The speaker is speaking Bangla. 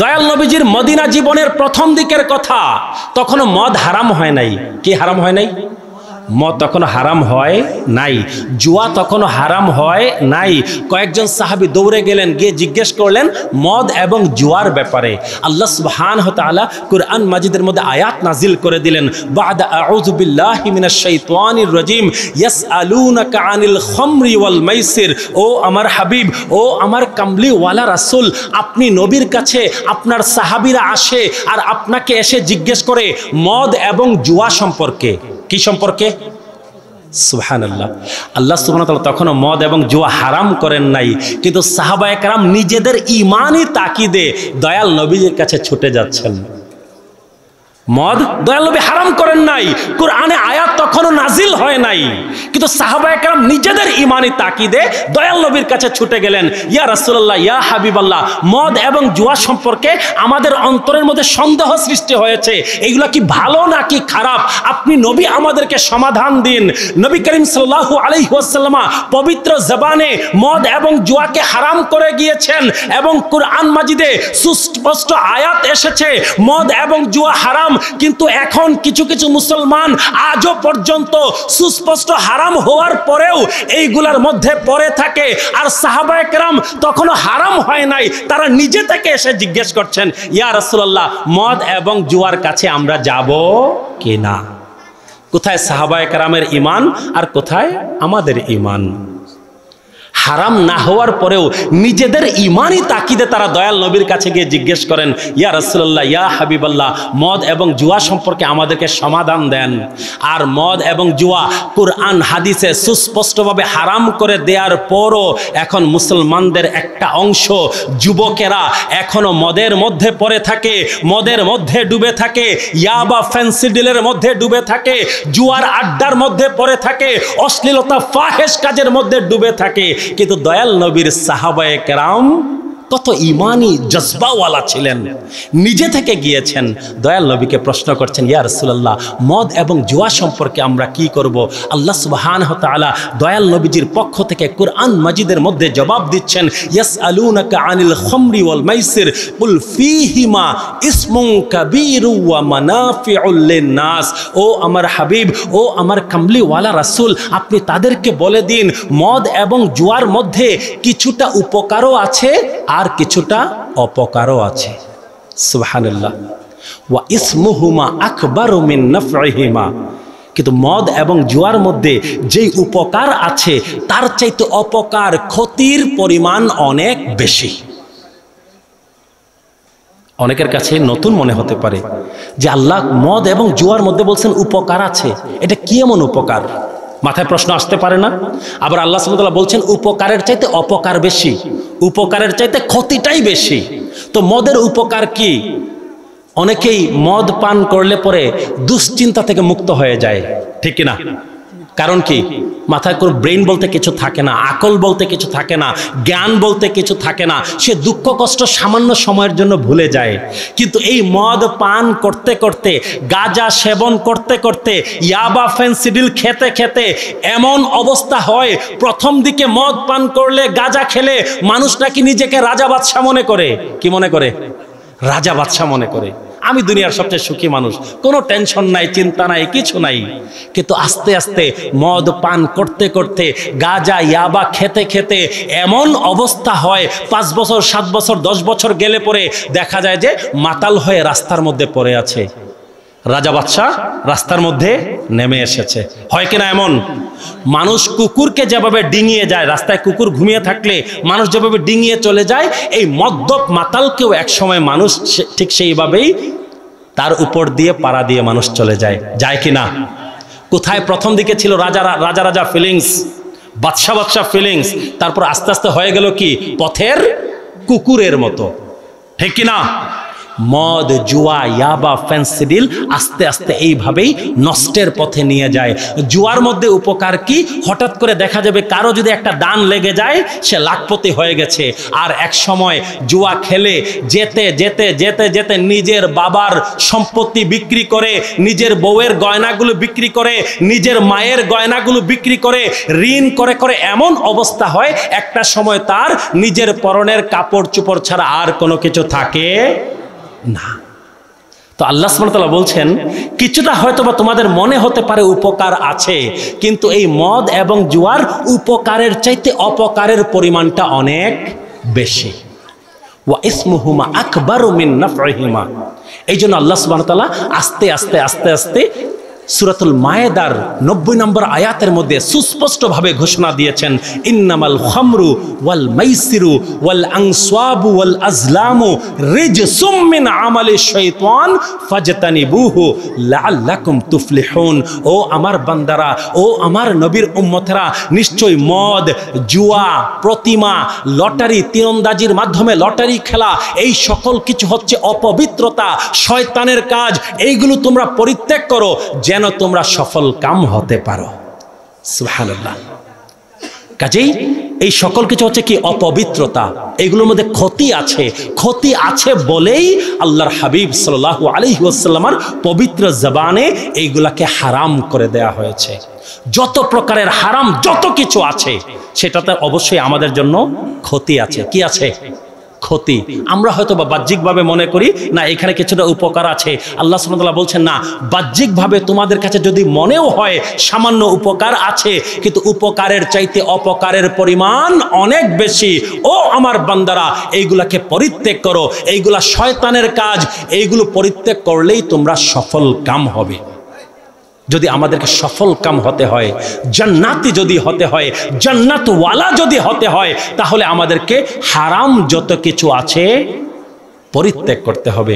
দয়াল নবীজির মদিনা জীবনের প্রথম দিকের কথা তখনও মদ হারাম হয় নাই কি হারাম হয় নাই মদ তখন হারাম হয় নাই জুয়া তখন হারাম হয় নাই কয়েকজন সাহাবি দৌড়ে গেলেন গিয়ে জিজ্ঞেস করলেন মদ এবং জুয়ার ব্যাপারে আল্লাহ সুবহান হতালা কুরআন মাজিদের মধ্যে আয়াত নাজিল করে দিলেন বাদ আউজুবিল্লাহ মিনাশাইতানির রাজিম ইয়াস আলুনাকা আনিল খমরি ওয়াল মাইসির ও আমার হাবিব ও আমার কামলিওয়ালা রাসূল আপনি নবীর কাছে আপনার সাহাবিরা আসে আর আপনাকে এসে জিজ্ঞেস করে মদ এবং জুয়া সম্পর্কে কি সম্পর্কে সুহান আল্লাহ আল্লাহ সুবাহ তখনও মদ এবং জুয়া হারাম করেন নাই কিন্তু সাহাবা একরাম নিজেদের ইমানই তাকিদে দয়াল নবীজের কাছে ছুটে যাচ্ছেন মদ দয়াল নবী হারাম করেন নাই কোরআনে আয়াত নাজিল হয় নাই কিন্তু সাহাবা একরাম নিজেদের ইমানি তাকিদে দয়াল নবীর কাছে ছুটে গেলেন ইয়া রাসুল্লাহ ইয়া হাবিবাল্লাহ মদ এবং জুয়া সম্পর্কে আমাদের অন্তরের মধ্যে সন্দেহ সৃষ্টি হয়েছে এগুলো কি ভালো নাকি খারাপ আপনি নবী আমাদেরকে সমাধান দিন নবী করিম সাল্লাহ আলহিহাসাল্লামা পবিত্র জবানে মদ এবং জুয়াকে হারাম করে গিয়েছেন এবং কোরআন মাজিদে সুস্পষ্ট আয়াত এসেছে মদ এবং জুয়া হারাম কিন্তু এখন কিছু কিছু মুসলমান আজও পর্যন্ত সুস্পষ্ট হারাম হওয়ার পরেও এইগুলার মধ্যে পড়ে থাকে আর সাহাবা একরাম তখনও হারাম হয় নাই তারা নিজে থেকে এসে জিজ্ঞেস করছেন ইয়া রসুল্লাহ মদ এবং জুয়ার কাছে আমরা যাব কিনা কোথায় সাহাবা একরামের ইমান আর কোথায় আমাদের ইমান হারাম না হওয়ার পরেও নিজেদের ইমানই তাকিদে তারা দয়াল নবীর কাছে গিয়ে জিজ্ঞেস করেন ইয়া রসুল্লাহ ইয়া হাবিবাল্লাহ মদ এবং জুয়া সম্পর্কে আমাদেরকে সমাধান দেন আর মদ এবং জুয়া কোরআন হাদিসে সুস্পষ্টভাবে হারাম করে দেওয়ার পরও এখন মুসলমানদের একটা অংশ যুবকেরা এখনও মদের মধ্যে পড়ে থাকে মদের মধ্যে ডুবে থাকে ইয়া বা ফ্যান্সি ডিলের মধ্যে ডুবে থাকে জুয়ার আড্ডার মধ্যে পড়ে থাকে অশ্লীলতা ফাহেস কাজের মধ্যে ডুবে থাকে কিন্তু দয়াল নবীর সাহাবায়ে কেরাম কত ইমানি জজবাওয়ালা ছিলেন নিজে থেকে গিয়েছেন দয়াল নবীকে প্রশ্ন করছেন ইয়া রসুল্লাহ মদ এবং জুয়া সম্পর্কে আমরা কি করব আল্লাহ সুবাহান হতালা দয়াল নবীজির পক্ষ থেকে কোরআন মাজিদের মধ্যে জবাব দিচ্ছেন ইয়াস আলুনাকা আনিল খমরি ওয়াল মাইসির উল ফিহিমা ইসমুং কাবিরু ওয়া মানাফিউল নাস ও আমার হাবিব ও আমার কামলিওয়ালা রাসূল আপনি তাদেরকে বলে দিন মদ এবং জুয়ার মধ্যে কিছুটা উপকারও আছে আর কিছুটা অপকারও আছে সুবাহান্লাহ ওয়া ইসমুহুমা আকবর মিন নফহিমা কিন্তু মদ এবং জুয়ার মধ্যে যেই উপকার আছে তার চাইতে অপকার ক্ষতির পরিমাণ অনেক বেশি অনেকের কাছে নতুন মনে হতে পারে যে আল্লাহ মদ এবং জুয়ার মধ্যে বলছেন উপকার আছে এটা কি এমন উপকার মাথায় প্রশ্ন আসতে পারে না আবার আল্লাহ সাল্লাহ বলছেন উপকারের চাইতে অপকার বেশি উপকারের চাইতে ক্ষতিটাই বেশি তো মদের উপকার কি অনেকেই মদ পান করলে পরে দুশ্চিন্তা থেকে মুক্ত হয়ে যায় ঠিক না কারণ কি মাথায় কোনো ব্রেন বলতে কিছু থাকে না আকল বলতে কিছু থাকে না জ্ঞান বলতে কিছু থাকে না সে দুঃখ কষ্ট সামান্য সময়ের জন্য ভুলে যায় কিন্তু এই মদ পান করতে করতে গাজা সেবন করতে করতে ইয়াবা ফেন্সিডিল খেতে খেতে এমন অবস্থা হয় প্রথম দিকে মদ পান করলে গাজা খেলে মানুষ নাকি নিজেকে রাজা বাদশাহ মনে করে কি মনে করে রাজা বাদশাহ মনে করে আমি দুনিয়ার সবচেয়ে সুখী মানুষ কোনো টেনশন নাই চিন্তা নাই কিছু নাই কিন্তু আস্তে আস্তে মদ পান করতে করতে গাজা ইয়াবা খেতে খেতে এমন অবস্থা হয় পাঁচ বছর সাত বছর দশ বছর গেলে পরে দেখা যায় যে মাতাল হয়ে রাস্তার মধ্যে পড়ে আছে রাজা বাদশাহ রাস্তার মধ্যে নেমে এসেছে হয় কিনা এমন মানুষ কুকুরকে যেভাবে ডিঙিয়ে যায় রাস্তায় কুকুর ঘুমিয়ে থাকলে মানুষ যেভাবে ডিঙিয়ে চলে যায় এই মদ্যপ মাতালকেও একসময় মানুষ ঠিক সেইভাবেই তার উপর দিয়ে পাড়া দিয়ে মানুষ চলে যায় যায় কি না কোথায় প্রথম দিকে ছিল রাজা রাজা রাজা ফিলিংস বাদশা বাদশা ফিলিংস তারপর আস্তে আস্তে হয়ে গেল কি পথের কুকুরের মতো ঠিক কিনা মদ জুয়া ইয়াবা ফ্যান্সিডিল আস্তে আস্তে এইভাবেই নষ্টের পথে নিয়ে যায় জুয়ার মধ্যে উপকার কি হঠাৎ করে দেখা যাবে কারো যদি একটা দান লেগে যায় সে লাখপতি হয়ে গেছে আর এক সময় জুয়া খেলে যেতে যেতে যেতে যেতে নিজের বাবার সম্পত্তি বিক্রি করে নিজের বউয়ের গয়নাগুলো বিক্রি করে নিজের মায়ের গয়নাগুলো বিক্রি করে ঋণ করে করে এমন অবস্থা হয় একটা সময় তার নিজের পরনের কাপড় চোপড় ছাড়া আর কোনো কিছু থাকে না তো আল্লাহ সুমতলা বলছেন কিছুটা হয়তো বা তোমাদের মনে হতে পারে উপকার আছে কিন্তু এই মদ এবং জুয়ার উপকারের চাইতে অপকারের পরিমাণটা অনেক বেশি ইসমুহুমা আকবর মিন এই জন্য আল্লাহ সুবাহতাল্লাহ আস্তে আস্তে আস্তে আস্তে সুরাতুল মায়েদার নব্বই নম্বর আয়াতের মধ্যে সুস্পষ্টভাবে ঘোষণা দিয়েছেন ইন্নামাল খমরু ওয়াল মাইসিরু ওয়াল আংসাবু ওয়াল আজলামু রিজ সুমিন আমালে শৈতান ফাজতানি বুহু লাল্লাকুম তুফলিহুন ও আমার বান্দারা ও আমার নবীর উম্মতেরা নিশ্চয় মদ জুয়া প্রতিমা লটারি তীরন্দাজির মাধ্যমে লটারি খেলা এই সকল কিছু হচ্ছে অপবিত্রতা শয়তানের কাজ এইগুলো তোমরা পরিত্যাগ করো যে যেন তোমরা সফল কাম হতে পারো সুহানুল্লাহ কাজেই এই সকল কিছু হচ্ছে কি অপবিত্রতা এগুলোর মধ্যে ক্ষতি আছে ক্ষতি আছে বলেই আল্লাহর হাবিব সাল্লাহ আলহিউসাল্লামার পবিত্র জবানে এইগুলাকে হারাম করে দেয়া হয়েছে যত প্রকারের হারাম যত কিছু আছে সেটাতে অবশ্যই আমাদের জন্য ক্ষতি আছে কি আছে ক্ষতি আমরা হয়তো বা বাহ্যিকভাবে মনে করি না এখানে কিছুটা উপকার আছে আল্লাহ সুমতাল্লাহ বলছেন না বাহ্যিকভাবে তোমাদের কাছে যদি মনেও হয় সামান্য উপকার আছে কিন্তু উপকারের চাইতে অপকারের পরিমাণ অনেক বেশি ও আমার বান্দারা এইগুলাকে পরিত্যাগ করো এইগুলা শয়তানের কাজ এইগুলো পরিত্যাগ করলেই তোমরা সফল কাম হবে যদি আমাদেরকে সফল কাম হতে হয় জান্নাতি যদি হতে হয় জান্নাতওয়ালা যদি হতে হয় তাহলে আমাদেরকে হারাম যত কিছু আছে পরিত্যাগ করতে হবে